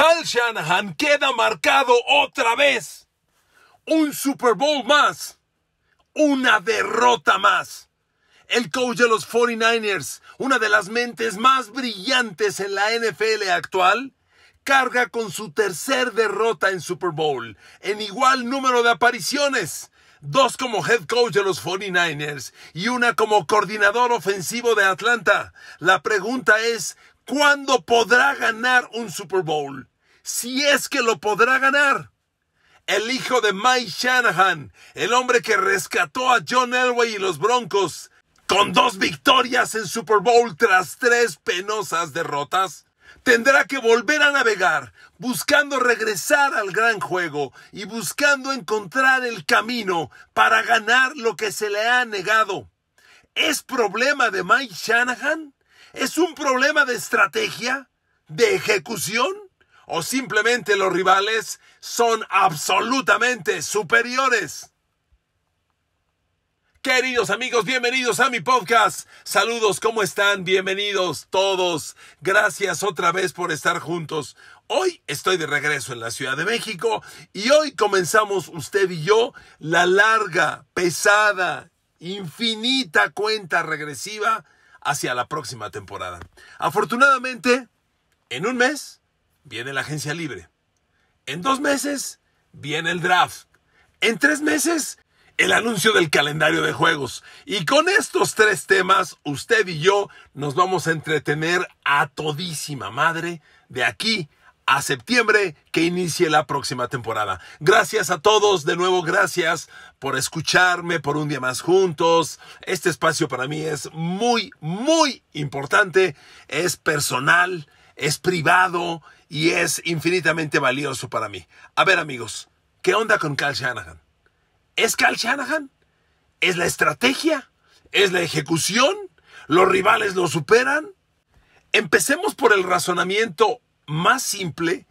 Kyle Shanahan queda marcado otra vez. Un Super Bowl más. Una derrota más. El coach de los 49ers, una de las mentes más brillantes en la NFL actual, carga con su tercer derrota en Super Bowl, en igual número de apariciones, dos como head coach de los 49ers y una como coordinador ofensivo de Atlanta. La pregunta es, ¿cuándo podrá ganar un Super Bowl? si es que lo podrá ganar. El hijo de Mike Shanahan, el hombre que rescató a John Elway y los Broncos, con dos victorias en Super Bowl tras tres penosas derrotas, tendrá que volver a navegar, buscando regresar al gran juego y buscando encontrar el camino para ganar lo que se le ha negado. ¿Es problema de Mike Shanahan? ¿Es un problema de estrategia? ¿De ejecución? o simplemente los rivales son absolutamente superiores. Queridos amigos, bienvenidos a mi podcast. Saludos, ¿cómo están? Bienvenidos todos. Gracias otra vez por estar juntos. Hoy estoy de regreso en la Ciudad de México y hoy comenzamos usted y yo la larga, pesada, infinita cuenta regresiva hacia la próxima temporada. Afortunadamente, en un mes viene la agencia libre. En dos meses viene el draft. En tres meses el anuncio del calendario de juegos. Y con estos tres temas, usted y yo nos vamos a entretener a todísima madre de aquí a septiembre que inicie la próxima temporada. Gracias a todos, de nuevo gracias por escucharme por un día más juntos. Este espacio para mí es muy, muy importante. Es personal, es privado y es infinitamente valioso para mí. A ver amigos, ¿qué onda con Cal Shanahan? ¿Es Cal Shanahan? ¿Es la estrategia? ¿Es la ejecución? ¿Los rivales lo superan? Empecemos por el razonamiento más simple,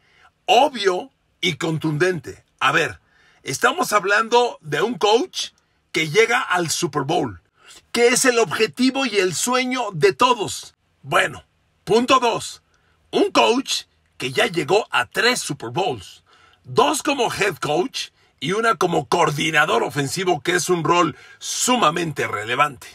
obvio y contundente. A ver, estamos hablando de un coach que llega al Super Bowl, que es el objetivo y el sueño de todos. Bueno, punto dos. Un coach que ya llegó a tres Super Bowls, dos como head coach y una como coordinador ofensivo, que es un rol sumamente relevante.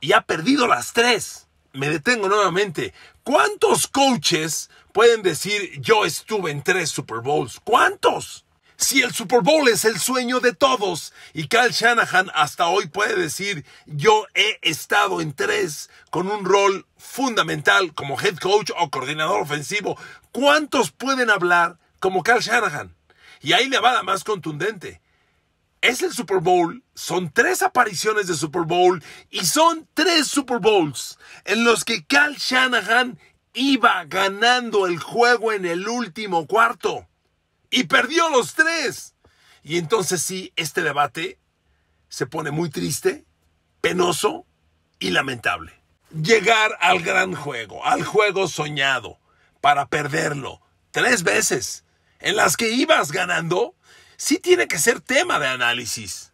Y ha perdido las tres. Me detengo nuevamente. ¿Cuántos coaches pueden decir yo estuve en tres Super Bowls? ¿Cuántos? Si el Super Bowl es el sueño de todos y Kyle Shanahan hasta hoy puede decir yo he estado en tres con un rol fundamental como head coach o coordinador ofensivo, ¿cuántos pueden hablar como Kyle Shanahan? Y ahí le va la más contundente. Es el Super Bowl, son tres apariciones de Super Bowl y son tres Super Bowls en los que Kyle Shanahan iba ganando el juego en el último cuarto y perdió los tres. Y entonces sí, este debate se pone muy triste, penoso y lamentable. Llegar al gran juego, al juego soñado, para perderlo tres veces, en las que ibas ganando, sí tiene que ser tema de análisis.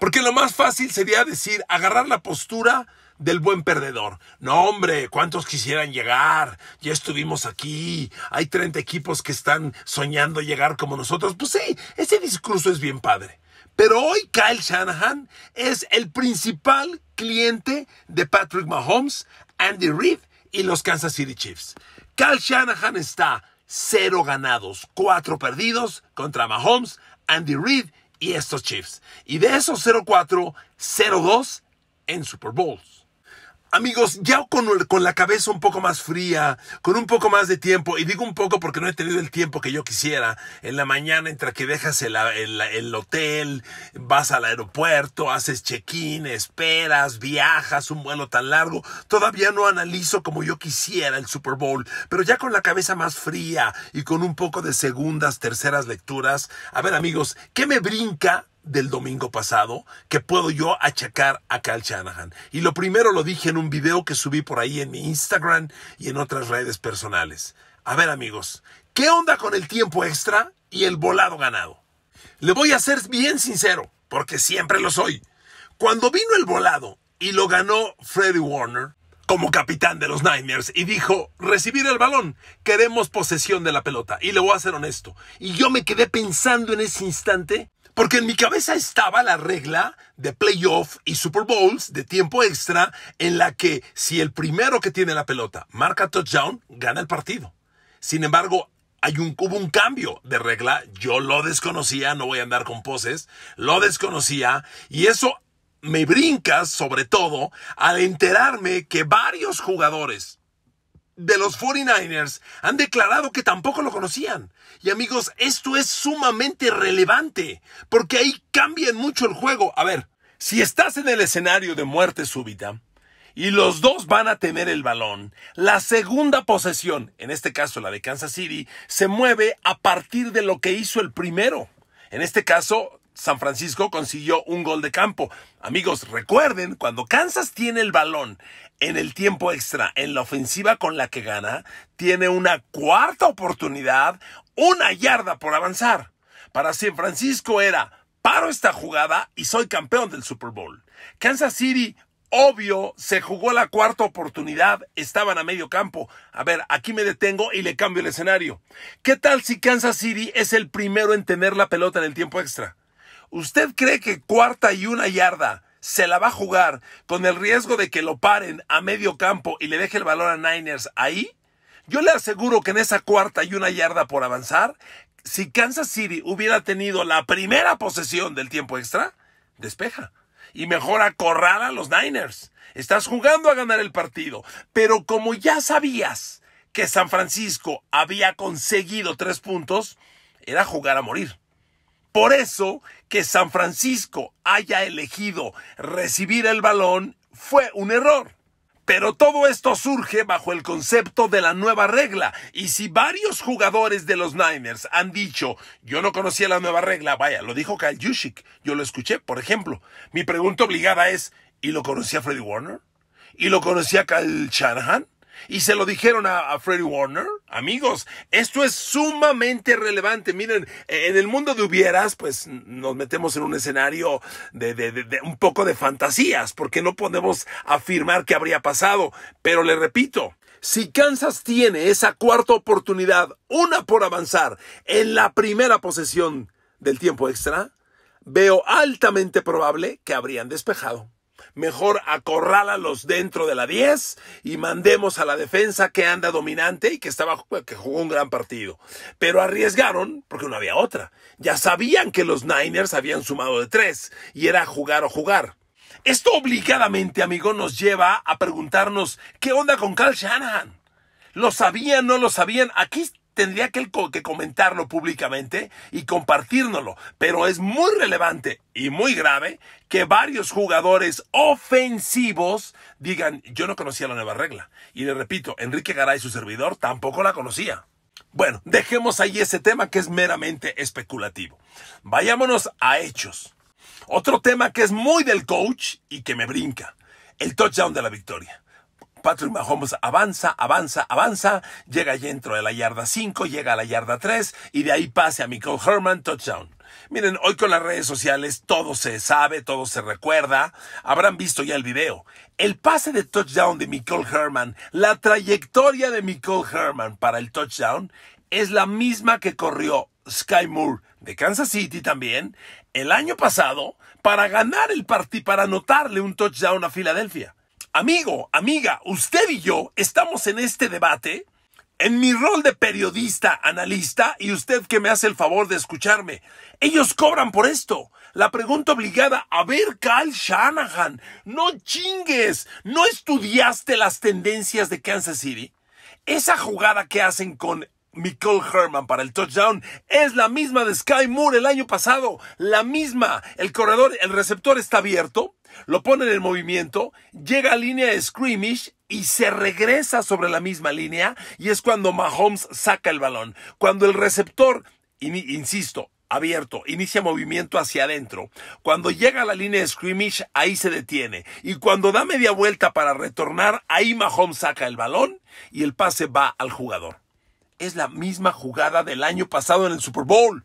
Porque lo más fácil sería decir, agarrar la postura del buen perdedor. No, hombre, ¿cuántos quisieran llegar? Ya estuvimos aquí. Hay 30 equipos que están soñando llegar como nosotros. Pues sí, ese discurso es bien padre. Pero hoy Kyle Shanahan es el principal cliente de Patrick Mahomes, Andy Reid y los Kansas City Chiefs. Kyle Shanahan está cero ganados, cuatro perdidos contra Mahomes, Andy Reid y estos Chiefs. Y de esos 0-4, 0-2 en Super Bowls. Amigos, ya con, con, la cabeza un poco más fría, con un poco más de tiempo, y digo un poco porque no he tenido el tiempo que yo quisiera, en la mañana entre que dejas el, el hotel, vas al aeropuerto, haces check-in, esperas, viajas, un vuelo tan largo, todavía no analizo como yo quisiera el Super Bowl, pero ya con la cabeza más fría y con un poco de segundas, terceras lecturas, a ver amigos, ¿qué me brinca del domingo pasado que puedo yo achacar a Cal Shanahan. Y lo primero lo dije en un video que subí por ahí en mi Instagram y en otras redes personales. A ver amigos, ¿qué onda con el tiempo extra y el volado ganado? Le voy a ser bien sincero, porque siempre lo soy. Cuando vino el volado y lo ganó Freddy Warner, como capitán de los Niners y dijo, recibir el balón, queremos posesión de la pelota. Y le voy a ser honesto. Y yo me quedé pensando en ese instante porque en mi cabeza estaba la regla de playoff y Super Bowls de tiempo extra en la que si el primero que tiene la pelota marca touchdown, gana el partido. Sin embargo, hay un, hubo un cambio de regla, yo lo desconocía, no voy a andar con poses, lo desconocía y eso me brinca sobre todo al enterarme que varios jugadores de los 49ers han declarado que tampoco lo conocían. Y amigos, esto es sumamente relevante, porque ahí cambian mucho el juego. A ver, si estás en el escenario de muerte súbita, y los dos van a tener el balón. La segunda posesión, en este caso la de Kansas City, se mueve a partir de lo que hizo el primero. En este caso, San Francisco consiguió un gol de campo. Amigos, recuerden, cuando Kansas tiene el balón en el tiempo extra, en la ofensiva con la que gana, tiene una cuarta oportunidad, una yarda por avanzar. Para San Francisco era, paro esta jugada y soy campeón del Super Bowl. Kansas City, obvio, se jugó la cuarta oportunidad, estaban a medio campo. A ver, aquí me detengo y le cambio el escenario. ¿Qué tal si Kansas City es el primero en tener la pelota en el tiempo extra? ¿Usted cree que cuarta y una yarda se la va a jugar con el riesgo de que lo paren a medio campo y le deje el valor a Niners ahí, yo le aseguro que en esa cuarta y una yarda por avanzar, si Kansas City hubiera tenido la primera posesión del tiempo extra, despeja y mejor acorrala a los Niners. Estás jugando a ganar el partido, pero como ya sabías que San Francisco había conseguido tres puntos, era jugar a morir. Por eso que San Francisco haya elegido recibir el balón fue un error. Pero todo esto surge bajo el concepto de la nueva regla. Y si varios jugadores de los Niners han dicho, yo no conocía la nueva regla, vaya, lo dijo Kyle Yushik, yo lo escuché, por ejemplo. Mi pregunta obligada es, ¿y lo conocía Freddy Warner? ¿Y lo conocía Kyle Shanahan? Y se lo dijeron a, Freddy Warner. Amigos, esto es sumamente relevante. Miren, e, en el mundo de hubieras, pues nos metemos en un escenario de, de un poco de fantasías, porque no podemos afirmar que habría pasado. Pero le repito, si Kansas tiene esa cuarta oportunidad, una por avanzar, en la primera posesión del tiempo extra, veo altamente probable que habrían despejado mejor los dentro de la 10 y mandemos a la defensa que anda dominante y que, estaba, que jugó un gran partido. Pero arriesgaron porque no había otra. Ya sabían que los Niners habían sumado de tres y era jugar o jugar. Esto obligadamente, amigo, nos lleva a preguntarnos, ¿qué onda con Carl Shanahan? ¿Lo sabían, no lo sabían? Aquí tendría que, comentarlo públicamente y compartírnoslo. pero es muy relevante y muy grave que varios jugadores ofensivos digan, yo no conocía la nueva regla. Y le repito, Enrique Garay, su servidor, tampoco la conocía. Bueno, dejemos ahí ese tema que es meramente especulativo. Vayámonos a hechos. Otro tema que es muy del coach y que me brinca, el touchdown de la victoria. Patrick Mahomes avanza, avanza, avanza, llega dentro de la yarda 5, llega a la yarda 3 y de ahí pase a Michael Herman, touchdown. Miren, hoy con las redes sociales todo se sabe, todo se recuerda. Habrán visto ya el video. El pase de touchdown de Michael Herman, la trayectoria de Michael Herman para el touchdown es la misma que corrió Sky Moore de Kansas City también el año pasado para ganar el partido, para anotarle un touchdown a Filadelfia. Amigo, amiga, usted y yo estamos en este debate en mi rol de periodista, analista, y usted que me hace el favor de escucharme, ellos cobran por esto. La pregunta obligada, a ver, Carl Shanahan, no chingues, ¿no estudiaste las tendencias de Kansas City? Esa jugada que hacen con Michael Herman para el touchdown es la misma de Sky Moore el año pasado, la misma. El corredor, el receptor está abierto, lo ponen en movimiento, llega a línea de scrimmage y se regresa sobre la misma línea y es cuando Mahomes saca el balón. Cuando el receptor, insisto, abierto, inicia movimiento hacia adentro. Cuando llega a la línea de scrimmage, ahí se detiene. Y cuando da media vuelta para retornar, ahí Mahomes saca el balón y el pase va al jugador. Es la misma jugada del año pasado en el Super Bowl.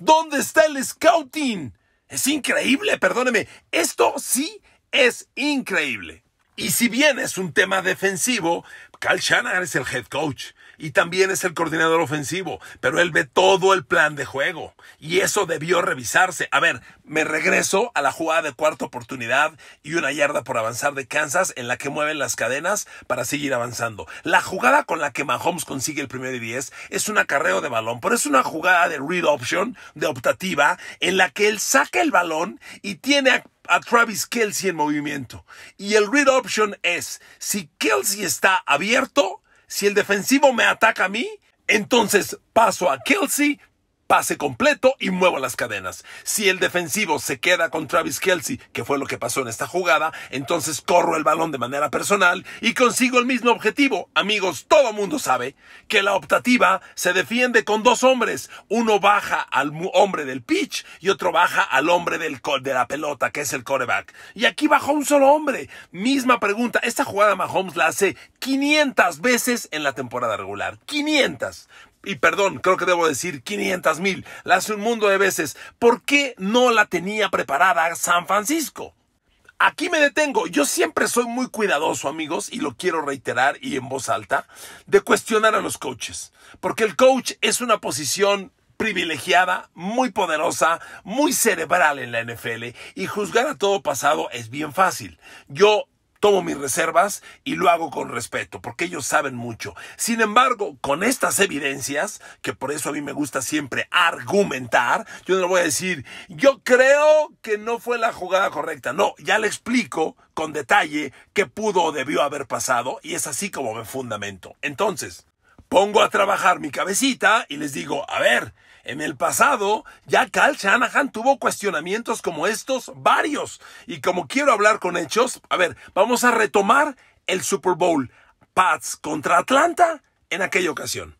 ¿Dónde está el scouting? Es increíble, perdóneme. Esto sí es increíble. Y si bien es un tema defensivo, Cal Shanahan es el head coach y también es el coordinador ofensivo, pero él ve todo el plan de juego y eso debió revisarse. A ver, me regreso a la jugada de cuarta oportunidad y una yarda por avanzar de Kansas en la que mueven las cadenas para seguir avanzando. La jugada con la que Mahomes consigue el primer y 10 es un acarreo de balón, pero es una jugada de read option, de optativa, en la que él saca el balón y tiene a a Travis Kelsey en movimiento. Y el read option es, si Kelsey está abierto, si el defensivo me ataca a mí, entonces paso a Kelsey, pase completo y muevo las cadenas. Si el defensivo se queda con Travis Kelsey, que fue lo que pasó en esta jugada, entonces corro el balón de manera personal y consigo el mismo objetivo. Amigos, todo mundo sabe que la optativa se defiende con dos hombres. Uno baja al hombre del pitch y otro baja al hombre del de la pelota, que es el coreback. Y aquí bajó un solo hombre. Misma pregunta. Esta jugada Mahomes la hace 500 veces en la temporada regular. 500 y perdón, creo que debo decir 500 mil, la hace un mundo de veces. ¿Por qué no la tenía preparada San Francisco? Aquí me detengo. Yo siempre soy muy cuidadoso, amigos, y lo quiero reiterar y en voz alta, de cuestionar a los coaches. Porque el coach es una posición privilegiada, muy poderosa, muy cerebral en la NFL y juzgar a todo pasado es bien fácil. Yo tomo mis reservas y lo hago con respeto, porque ellos saben mucho. Sin embargo, con estas evidencias, que por eso a mí me gusta siempre argumentar, yo no le voy a decir, yo creo que no fue la jugada correcta. No, ya le explico con detalle qué pudo o debió haber pasado y es así como me fundamento. Entonces, pongo a trabajar mi cabecita y les digo, a ver, en el pasado, ya Cal Shanahan tuvo cuestionamientos como estos varios. Y como quiero hablar con hechos, a ver, vamos a retomar el Super Bowl Pats contra Atlanta en aquella ocasión.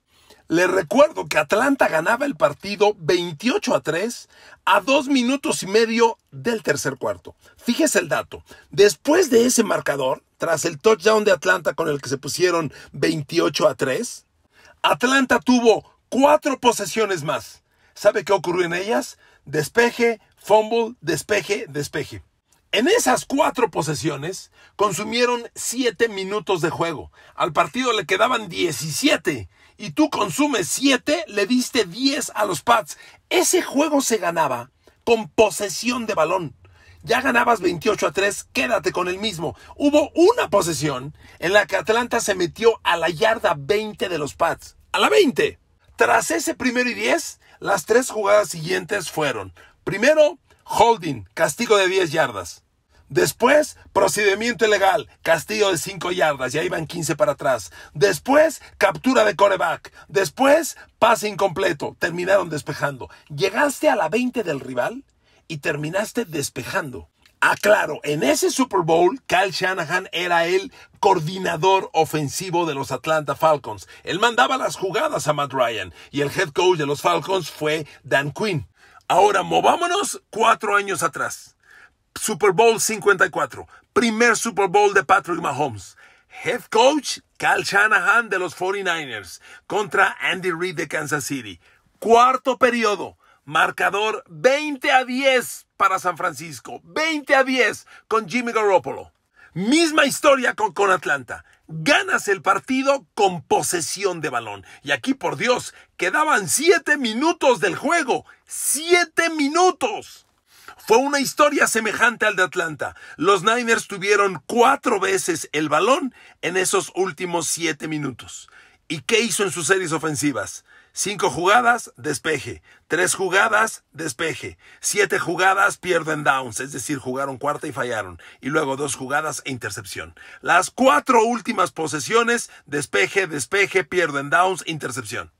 Le recuerdo que Atlanta ganaba el partido 28 a 3 a dos minutos y medio del tercer cuarto. Fíjese el dato. Después de ese marcador, tras el touchdown de Atlanta con el que se pusieron 28 a 3, Atlanta tuvo cuatro posesiones más. ¿Sabe qué ocurrió en ellas? Despeje, fumble, despeje, despeje. En esas cuatro posesiones consumieron siete minutos de juego. Al partido le quedaban 17 y tú consumes 7, le diste 10 a los Pats. Ese juego se ganaba con posesión de balón. Ya ganabas 28 a 3, quédate con el mismo. Hubo una posesión en la que Atlanta se metió a la yarda 20 de los Pats. A la 20. Tras ese primero y 10, las tres jugadas siguientes fueron, primero, holding, castigo de 10 yardas. Después, procedimiento ilegal, castigo de 5 yardas, ya iban 15 para atrás. Después, captura de coreback. Después, pase incompleto. Terminaron despejando. Llegaste a la 20 del rival y terminaste despejando. Ah, claro, en ese Super Bowl, Cal Shanahan era el coordinador ofensivo de los Atlanta Falcons. Él mandaba las jugadas a Matt Ryan y el head coach de los Falcons fue Dan Quinn. Ahora movámonos cuatro años atrás. Super Bowl 54, primer Super Bowl de Patrick Mahomes. Head coach Cal Shanahan de los 49ers contra Andy Reid de Kansas City. Cuarto periodo. Marcador 20 a 10 para San Francisco. 20 a 10 con Jimmy Garoppolo. Misma historia con, Atlanta. Ganas el partido con posesión de balón. Y aquí, por Dios, quedaban 7 minutos del juego. 7 minutos. Fue una historia semejante al de Atlanta. Los Niners tuvieron cuatro veces el balón en esos últimos siete minutos. ¿Y qué hizo en sus series ofensivas? Cinco jugadas, despeje. Tres jugadas, despeje. Siete jugadas, pierden downs, es decir, jugaron cuarta y fallaron. Y luego dos jugadas e intercepción. Las cuatro últimas posesiones, despeje, despeje, pierden downs, intercepción.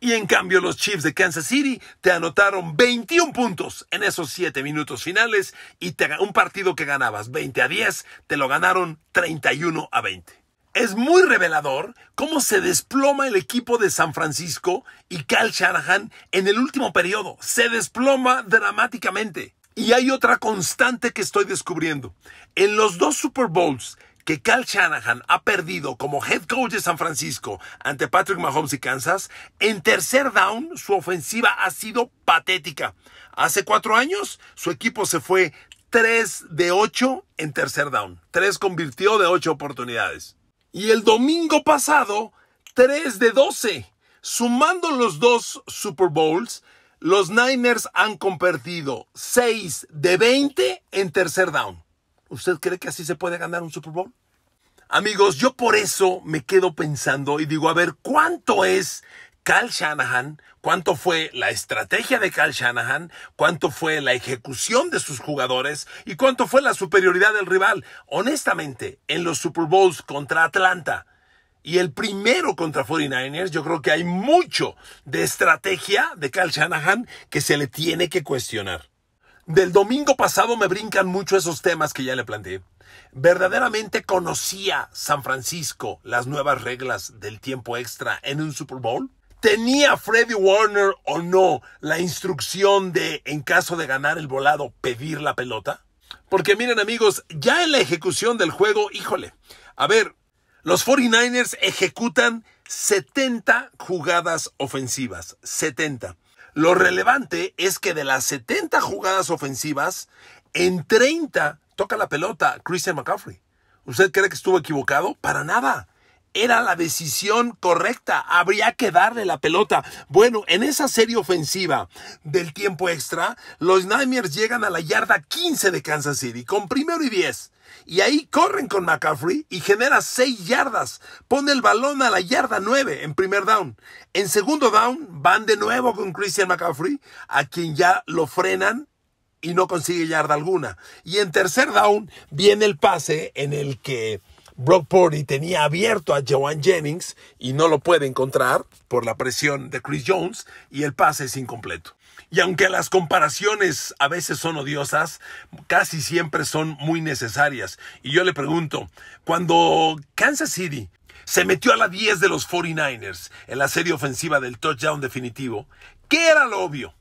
Y en cambio los Chiefs de Kansas City te anotaron 21 puntos en esos siete minutos finales y te, un partido que ganabas 20 a 10 te lo ganaron 31 a 20 es muy revelador cómo se desploma el equipo de San Francisco y Cal Shanahan en el último periodo. Se desploma dramáticamente. Y hay otra constante que estoy descubriendo. En los dos Super Bowls que Cal Shanahan ha perdido como head coach de San Francisco ante Patrick Mahomes y Kansas, en tercer down su ofensiva ha sido patética. Hace cuatro años su equipo se fue 3 de 8 en tercer down. 3 convirtió de 8 oportunidades. Y el domingo pasado, 3 de 12. Sumando los dos Super Bowls, los Niners han convertido 6 de 20 en tercer down. ¿Usted cree que así se puede ganar un Super Bowl? Amigos, yo por eso me quedo pensando y digo, a ver, ¿cuánto es Cal Shanahan, cuánto fue la estrategia de Cal Shanahan, cuánto fue la ejecución de sus jugadores y cuánto fue la superioridad del rival. Honestamente, en los Super Bowls contra Atlanta, y el primero contra 49ers, yo creo que hay mucho de estrategia de Cal Shanahan que se le tiene que cuestionar. Del domingo pasado me brincan mucho esos temas que ya le planteé. ¿Verdaderamente conocía San Francisco las nuevas reglas del tiempo extra en un Super Bowl? ¿Tenía Freddy Warner o no la instrucción de, en caso de ganar el volado, pedir la pelota? Porque miren amigos, ya en la ejecución del juego, híjole, a ver, los 49ers ejecutan 70 jugadas ofensivas, 70. Lo relevante es que de las 70 jugadas ofensivas, en 30 toca la pelota Christian McCaffrey. ¿Usted cree que estuvo equivocado? Para nada era la decisión correcta. Habría que darle la pelota. Bueno, en esa serie ofensiva del tiempo extra, los Niners llegan a la yarda 15 de Kansas City con primero y 10. Y ahí corren con McCaffrey y genera 6 yardas. Pone el balón a la yarda 9 en primer down. En segundo down van de nuevo con Christian McCaffrey, a quien ya lo frenan y no consigue yarda alguna. Y en tercer down viene el pase en el que Brock Purdy tenía abierto a Joan Jennings y no lo puede encontrar por la presión de Chris Jones y el pase es incompleto. Y aunque las comparaciones a veces son odiosas, casi siempre son muy necesarias. Y yo le pregunto, cuando Kansas City se metió a la 10 de los 49ers en la serie ofensiva del touchdown definitivo, ¿qué era lo obvio?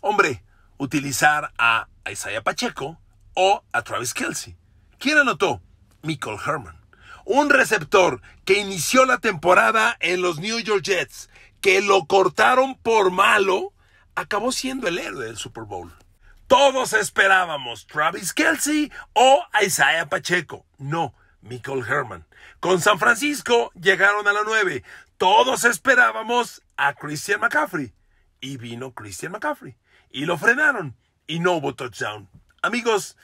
Hombre, utilizar a Isaiah Pacheco o a Travis Kelsey. ¿Quién anotó? Michael Herman un receptor que inició la temporada en los New York Jets, que lo cortaron por malo, acabó siendo el héroe del Super Bowl. Todos esperábamos Travis Kelsey o Isaiah Pacheco. No, Michael Herman. Con San Francisco llegaron a la 9. Todos esperábamos a Christian McCaffrey. Y vino Christian McCaffrey. Y lo frenaron. Y no hubo touchdown. Amigos,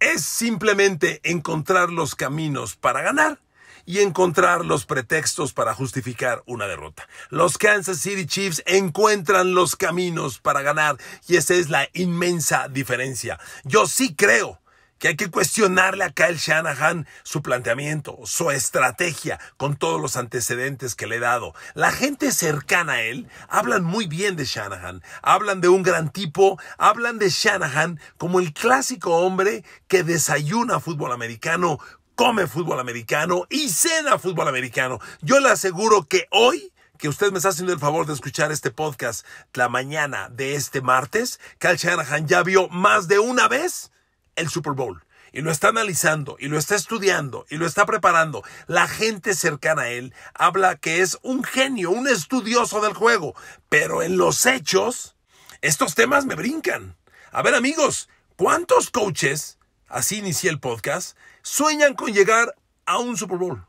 es simplemente encontrar los caminos para ganar y encontrar los pretextos para justificar una derrota. Los Kansas City Chiefs encuentran los caminos para ganar y esa es la inmensa diferencia. Yo sí creo que hay que cuestionarle a Kyle Shanahan su planteamiento, su estrategia, con todos los antecedentes que le he dado. La gente cercana a él hablan muy bien de Shanahan, hablan de un gran tipo, hablan de Shanahan como el clásico hombre que desayuna fútbol americano, come fútbol americano y cena fútbol americano. Yo le aseguro que hoy que usted me está haciendo el favor de escuchar este podcast la mañana de este martes, Cal Shanahan ya vio más de una vez el Super Bowl y lo está analizando y lo está estudiando y lo está preparando, la gente cercana a él habla que es un genio, un estudioso del juego. Pero en los hechos, estos temas me brincan. A ver amigos, ¿cuántos coaches, así inicié el podcast, sueñan con llegar a un Super Bowl?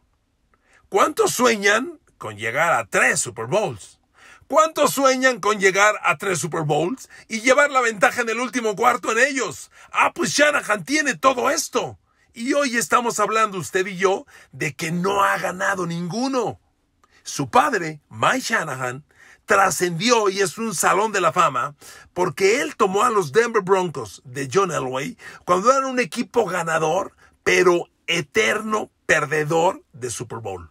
¿Cuántos sueñan con llegar a tres Super Bowls? ¿Cuántos sueñan con llegar a tres Super Bowls y llevar la ventaja en el último cuarto en ellos? Ah, pues Shanahan tiene todo esto. Y hoy estamos hablando usted y yo de que no ha ganado ninguno. Su padre, Mike Shanahan, trascendió y es un salón de la fama porque él tomó a los Denver Broncos de John Elway cuando eran un equipo ganador, pero eterno perdedor de Super Bowl.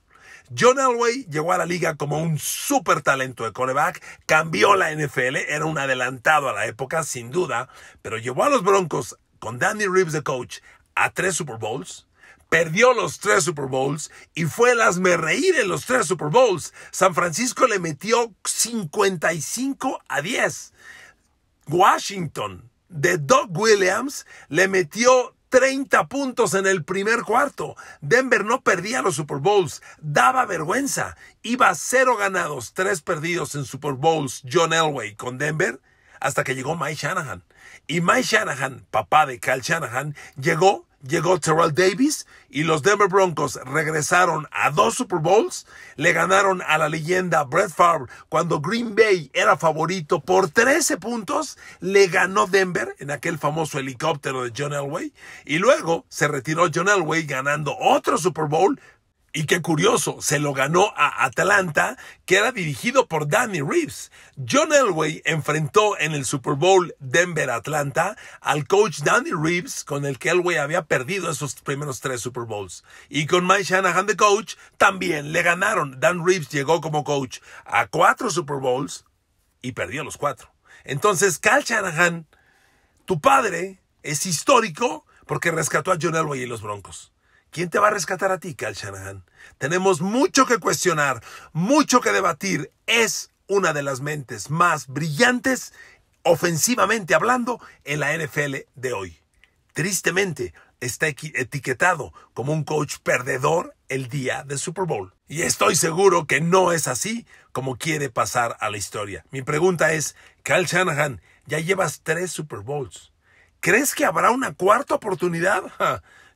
John Elway llegó a la liga como un super talento de coreback, cambió la NFL, era un adelantado a la época, sin duda, pero llevó a los Broncos con Danny Reeves de coach a tres Super Bowls, perdió los tres Super Bowls y fue el asme reír en los tres Super Bowls. San Francisco le metió 55 a 10. Washington de Doug Williams le metió 30 puntos en el primer cuarto. Denver no perdía los Super Bowls, daba vergüenza. Iba cero ganados, tres perdidos en Super Bowls John Elway con Denver hasta que llegó Mike Shanahan. Y Mike Shanahan, papá de Cal Shanahan, llegó llegó Terrell Davis y los Denver Broncos regresaron a dos Super Bowls, le ganaron a la leyenda Brett Favre cuando Green Bay era favorito por 13 puntos, le ganó Denver en aquel famoso helicóptero de John Elway y luego se retiró John Elway ganando otro Super Bowl y qué curioso, se lo ganó a Atlanta, que era dirigido por Danny Reeves. John Elway enfrentó en el Super Bowl Denver-Atlanta al coach Danny Reeves, con el que Elway había perdido esos primeros tres Super Bowls. Y con Mike Shanahan de coach, también le ganaron. Dan Reeves llegó como coach a cuatro Super Bowls y perdió los cuatro. Entonces, Cal Shanahan, tu padre, es histórico porque rescató a John Elway y los Broncos. ¿Quién te va a rescatar a ti, Cal Shanahan? Tenemos mucho que cuestionar, mucho que debatir. Es una de las mentes más brillantes, ofensivamente hablando, en la NFL de hoy. Tristemente, está etiquetado como un coach perdedor el día del Super Bowl. Y estoy seguro que no es así como quiere pasar a la historia. Mi pregunta es, Cal Shanahan, ya llevas tres Super Bowls. ¿Crees que habrá una cuarta oportunidad?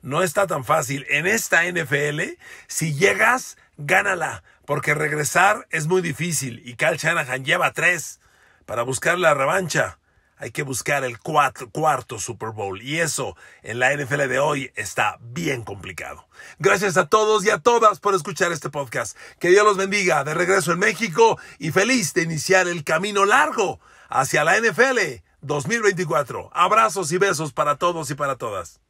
no está tan fácil. En esta NFL, si llegas, gánala, porque regresar es muy difícil y Cal Shanahan lleva tres para buscar la revancha. Hay que buscar el cuarto Super Bowl y eso en la NFL de hoy está bien complicado. Gracias a todos y a todas por escuchar este podcast. Que Dios los bendiga de regreso en México y feliz de iniciar el camino largo hacia la NFL 2024. Abrazos y besos para todos y para todas.